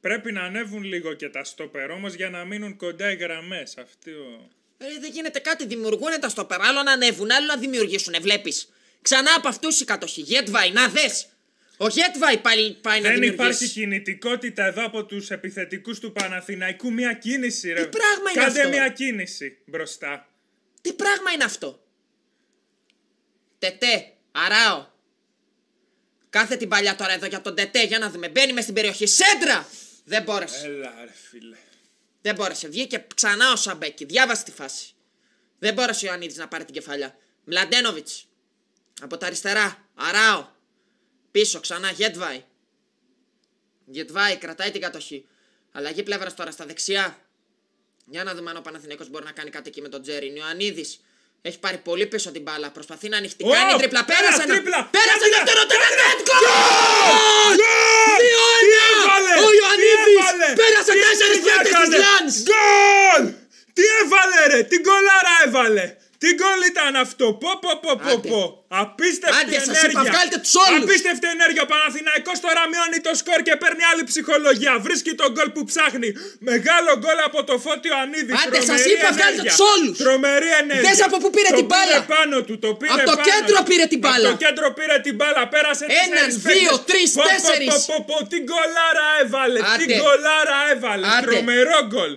Πρέπει να ανέβουν λίγο και τα στόπερ όμως για να μείνουν κοντά οι γραμμές. Αυτή... Ε, δεν γίνεται κάτι. Δημιουργούν τα στόπερ. Άλλο να ανέβουν, άλλο να δημιουργήσουν. Βλέπεις. Ξανά από αυτούς οι κατοχοί. Γετβάι, να δες. Ο Γετβάι πάλι πάει δεν δημιουργήσει. Δεν υπάρχει κινητικότητα εδώ από τους επιθετικούς του Παναθηναϊκού. Μια κίνηση, ρε. Τι πράγμα είναι Κάντε αυτό. μια κίνηση μπροστά. Τι πράγμα είναι αυτό. Τετέ, αράω. Κάθε την παλιά τώρα εδώ για τον Τετέ, για να δούμε. Μπαίνει μες στην περιοχή. Σέντρα! Δεν μπόρεσε. Έλα, ρε φίλε. Δεν μπόρεσε. Βγήκε ξανά ο σαμπέκι. Διάβασε τη φάση. Δεν μπόρεσε ο Ιωαννίδης να πάρει την κεφαλιά. Μλαντένοβιτ. Από τα αριστερά. Αράο. Πίσω ξανά. Γετβάι. Γετβάι. κρατάει την κατοχή. Αλλαγή πλευρά τώρα στα δεξιά. Για να δούμε αν ο Παναθυνέκο μπορεί να κάνει κάτι εκεί με τον Τζέριν. Ιωαννίδης. Έχει πάρει πολύ πίσω την μπάλα. Προσπαθεί να ανοιχτεί. Κάνει τρίπλα. Πέρασε. Πέρασε. Έπιασε τέσσερι πέτρε τη Λιάνς! Γκολ! Τι έβαλε ρε! Την κολάρα έβαλε! Τι γκολ ήταν αυτό, πω πω πω πω πω. Απίστευτη ενέργεια. είπα, τους όλους. Απίστευτη ενέργεια. Ο Παναθηναϊκός τώρα μειώνει το σκορ και παίρνει άλλη ψυχολογία. Βρίσκει τον γκολ που ψάχνει. Μεγάλο γκολ από το Φώτιο Ανίδη. Άντε, σας είπα, ενέργεια. βγάλτε τους όλους. Τρομερή ενέργεια. Δες από πού πήρε την μπάλα. Πήρε πάνω του, το πήρε από το κέντρο πήρε την μπάλα. Από το κέντρο πήρε την μπάλα. Πέρασε την. δύο, τρεις, τέσσερις. τι γκολάρα έβαλε. Τι γκολάρα έβαλε. Τρομερό γκολ.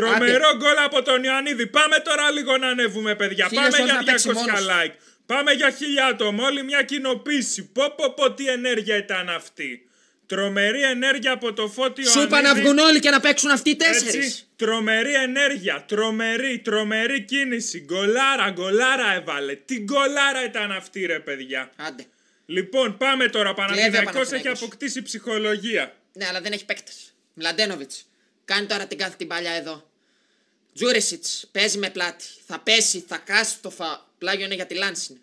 Τρομερό γκολ από τον Ιωαννίδη. Πάμε τώρα λίγο να ανεβούμε, παιδιά. Πάμε για 200 like. Πάμε για 1000 άτομα. Όλη μια κοινοποίηση. Πω, πω, πω, τι ενέργεια ήταν αυτή. Τρομερή ενέργεια από το φώτιο Σου είπα να βγουν όλοι και να παίξουν αυτοί οι τέσσερις. Τρομερή ενέργεια, τρομερή, τρομερή κίνηση. Γκολάρα, γκολάρα έβαλε. Τι γκολάρα ήταν αυτή, ρε παιδιά. Άντε. Λοιπόν, πάμε τώρα. Παναθυναϊκό έχει αποκτήσει ψυχολογία. Ναι, αλλά δεν έχει παίκτες. Μλαντένοβιτ. Κάνει τώρα την κάθε την παλιά εδώ. Τζούρισιτ, παίζει με πλάτη. Θα πέσει, θα κάσει το φα. Πλάγιο είναι για τη Λάνσιν.